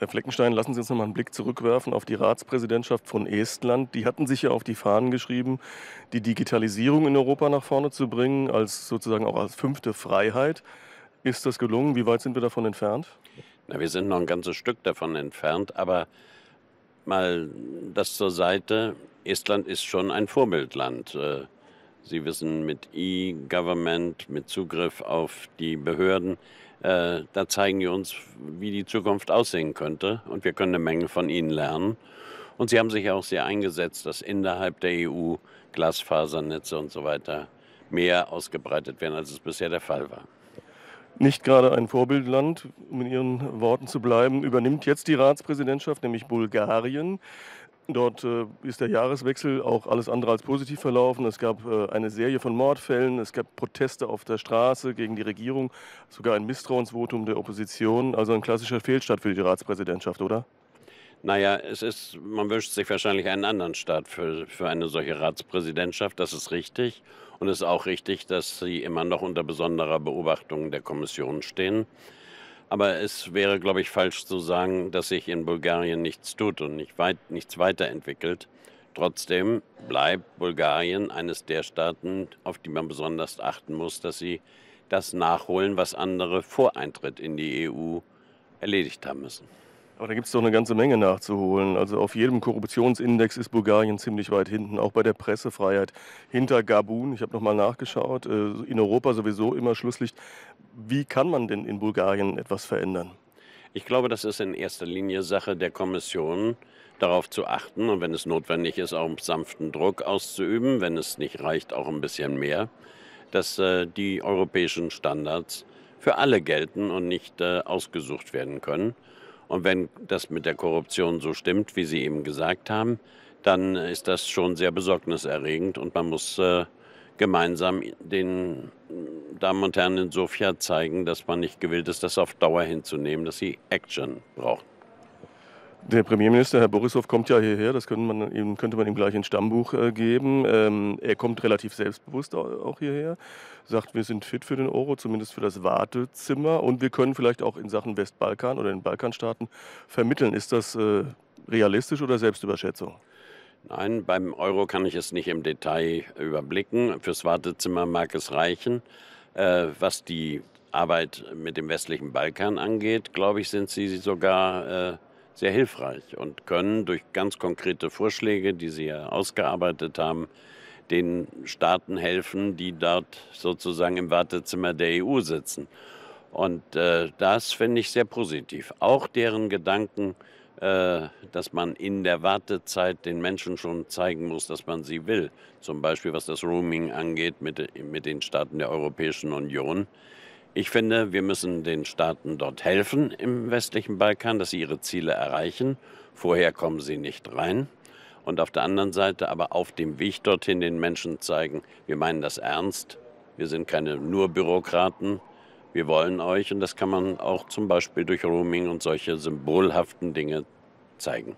Herr Fleckenstein, lassen Sie uns noch mal einen Blick zurückwerfen auf die Ratspräsidentschaft von Estland. Die hatten sich ja auf die Fahnen geschrieben, die Digitalisierung in Europa nach vorne zu bringen, als sozusagen auch als fünfte Freiheit. Ist das gelungen? Wie weit sind wir davon entfernt? Na, wir sind noch ein ganzes Stück davon entfernt, aber mal das zur Seite. Estland ist schon ein Vorbildland. Äh, Sie wissen, mit E-Government, mit Zugriff auf die Behörden, äh, da zeigen die uns, wie die Zukunft aussehen könnte. Und wir können eine Menge von ihnen lernen. Und sie haben sich auch sehr eingesetzt, dass innerhalb der EU Glasfasernetze und so weiter mehr ausgebreitet werden, als es bisher der Fall war. Nicht gerade ein Vorbildland, um in Ihren Worten zu bleiben, übernimmt jetzt die Ratspräsidentschaft, nämlich Bulgarien. Dort äh, ist der Jahreswechsel auch alles andere als positiv verlaufen. Es gab äh, eine Serie von Mordfällen, es gab Proteste auf der Straße gegen die Regierung, sogar ein Misstrauensvotum der Opposition. Also ein klassischer Fehlstart für die Ratspräsidentschaft, oder? Naja, es ist, man wünscht sich wahrscheinlich einen anderen Start für, für eine solche Ratspräsidentschaft, das ist richtig. Und es ist auch richtig, dass sie immer noch unter besonderer Beobachtung der Kommission stehen. Aber es wäre, glaube ich, falsch zu sagen, dass sich in Bulgarien nichts tut und nicht weit, nichts weiterentwickelt. Trotzdem bleibt Bulgarien eines der Staaten, auf die man besonders achten muss, dass sie das nachholen, was andere vor Eintritt in die EU erledigt haben müssen. Aber da gibt es doch eine ganze Menge nachzuholen. Also auf jedem Korruptionsindex ist Bulgarien ziemlich weit hinten, auch bei der Pressefreiheit. Hinter Gabun, ich habe nochmal nachgeschaut, äh, in Europa sowieso immer Schlusslicht. Wie kann man denn in Bulgarien etwas verändern? Ich glaube, das ist in erster Linie Sache der Kommission, darauf zu achten und wenn es notwendig ist, auch sanften Druck auszuüben, wenn es nicht reicht, auch ein bisschen mehr, dass äh, die europäischen Standards für alle gelten und nicht äh, ausgesucht werden können. Und wenn das mit der Korruption so stimmt, wie Sie eben gesagt haben, dann ist das schon sehr besorgniserregend und man muss äh, gemeinsam den Damen und Herren in Sofia zeigen, dass man nicht gewillt ist, das auf Dauer hinzunehmen, dass sie Action brauchen. Der Premierminister, Herr Borissow, kommt ja hierher, das könnte man ihm, könnte man ihm gleich ins Stammbuch äh, geben. Ähm, er kommt relativ selbstbewusst auch hierher, sagt, wir sind fit für den Euro, zumindest für das Wartezimmer und wir können vielleicht auch in Sachen Westbalkan oder den Balkanstaaten vermitteln. Ist das äh, realistisch oder Selbstüberschätzung? Nein, beim Euro kann ich es nicht im Detail überblicken. Fürs Wartezimmer mag es reichen. Äh, was die Arbeit mit dem westlichen Balkan angeht, glaube ich, sind sie sogar sehr hilfreich und können durch ganz konkrete Vorschläge, die sie ja ausgearbeitet haben, den Staaten helfen, die dort sozusagen im Wartezimmer der EU sitzen. Und äh, das finde ich sehr positiv. Auch deren Gedanken, äh, dass man in der Wartezeit den Menschen schon zeigen muss, dass man sie will. Zum Beispiel was das Roaming angeht mit, mit den Staaten der Europäischen Union ich finde, wir müssen den Staaten dort helfen im westlichen Balkan, dass sie ihre Ziele erreichen. Vorher kommen sie nicht rein. Und auf der anderen Seite aber auf dem Weg dorthin den Menschen zeigen, wir meinen das ernst, wir sind keine nur Bürokraten, wir wollen euch und das kann man auch zum Beispiel durch Roaming und solche symbolhaften Dinge zeigen.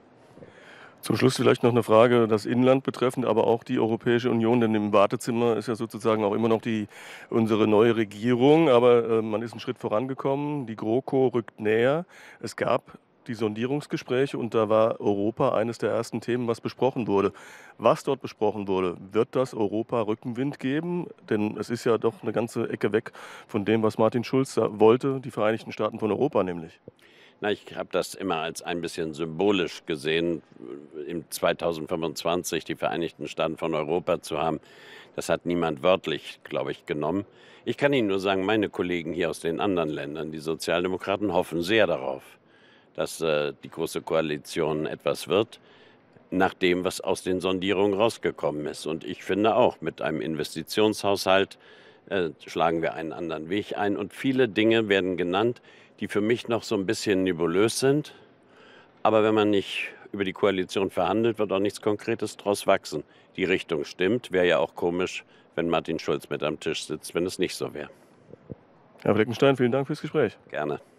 Zum Schluss vielleicht noch eine Frage, das Inland betreffend, aber auch die Europäische Union, denn im Wartezimmer ist ja sozusagen auch immer noch die, unsere neue Regierung, aber äh, man ist einen Schritt vorangekommen, die GroKo rückt näher. Es gab die Sondierungsgespräche und da war Europa eines der ersten Themen, was besprochen wurde. Was dort besprochen wurde, wird das Europa Rückenwind geben? Denn es ist ja doch eine ganze Ecke weg von dem, was Martin Schulz wollte, die Vereinigten Staaten von Europa nämlich. Na, ich habe das immer als ein bisschen symbolisch gesehen, äh, im 2025 die Vereinigten Staaten von Europa zu haben. Das hat niemand wörtlich, glaube ich, genommen. Ich kann Ihnen nur sagen, meine Kollegen hier aus den anderen Ländern, die Sozialdemokraten, hoffen sehr darauf, dass äh, die Große Koalition etwas wird, nach dem, was aus den Sondierungen rausgekommen ist. Und ich finde auch, mit einem Investitionshaushalt, äh, schlagen wir einen anderen Weg ein. Und viele Dinge werden genannt, die für mich noch so ein bisschen nebulös sind. Aber wenn man nicht über die Koalition verhandelt, wird auch nichts Konkretes daraus wachsen. Die Richtung stimmt. Wäre ja auch komisch, wenn Martin Schulz mit am Tisch sitzt, wenn es nicht so wäre. Herr Fleckenstein, vielen Dank fürs Gespräch. Gerne.